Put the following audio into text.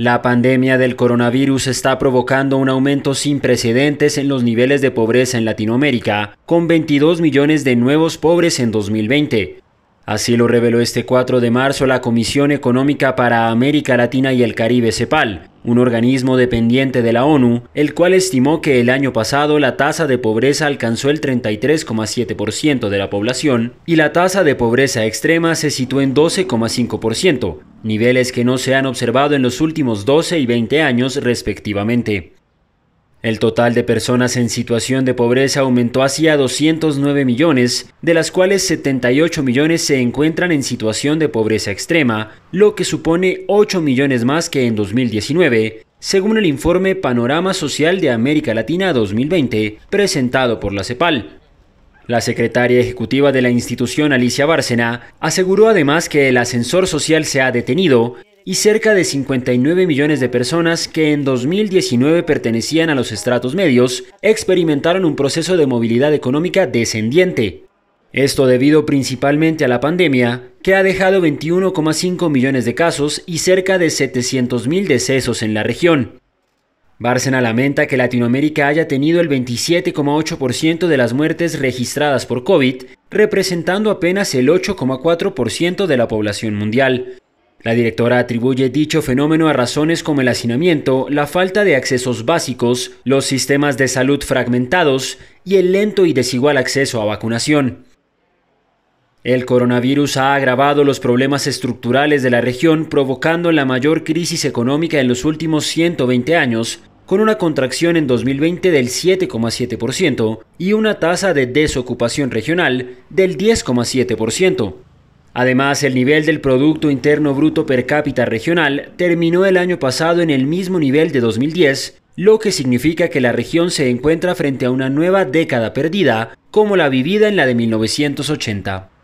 La pandemia del coronavirus está provocando un aumento sin precedentes en los niveles de pobreza en Latinoamérica, con 22 millones de nuevos pobres en 2020. Así lo reveló este 4 de marzo la Comisión Económica para América Latina y el Caribe CEPAL, un organismo dependiente de la ONU, el cual estimó que el año pasado la tasa de pobreza alcanzó el 33,7% de la población y la tasa de pobreza extrema se situó en 12,5%, niveles que no se han observado en los últimos 12 y 20 años respectivamente. El total de personas en situación de pobreza aumentó hacia 209 millones, de las cuales 78 millones se encuentran en situación de pobreza extrema, lo que supone 8 millones más que en 2019, según el informe Panorama Social de América Latina 2020, presentado por la CEPAL. La secretaria ejecutiva de la institución, Alicia Bárcena, aseguró además que el ascensor social se ha detenido y cerca de 59 millones de personas que en 2019 pertenecían a los estratos medios experimentaron un proceso de movilidad económica descendiente. Esto debido principalmente a la pandemia, que ha dejado 21,5 millones de casos y cerca de 700 mil decesos en la región. Bárcena lamenta que Latinoamérica haya tenido el 27,8% de las muertes registradas por COVID, representando apenas el 8,4% de la población mundial. La directora atribuye dicho fenómeno a razones como el hacinamiento, la falta de accesos básicos, los sistemas de salud fragmentados y el lento y desigual acceso a vacunación. El coronavirus ha agravado los problemas estructurales de la región, provocando la mayor crisis económica en los últimos 120 años, con una contracción en 2020 del 7,7% y una tasa de desocupación regional del 10,7%. Además, el nivel del Producto Interno Bruto Per cápita regional terminó el año pasado en el mismo nivel de 2010, lo que significa que la región se encuentra frente a una nueva década perdida, como la vivida en la de 1980.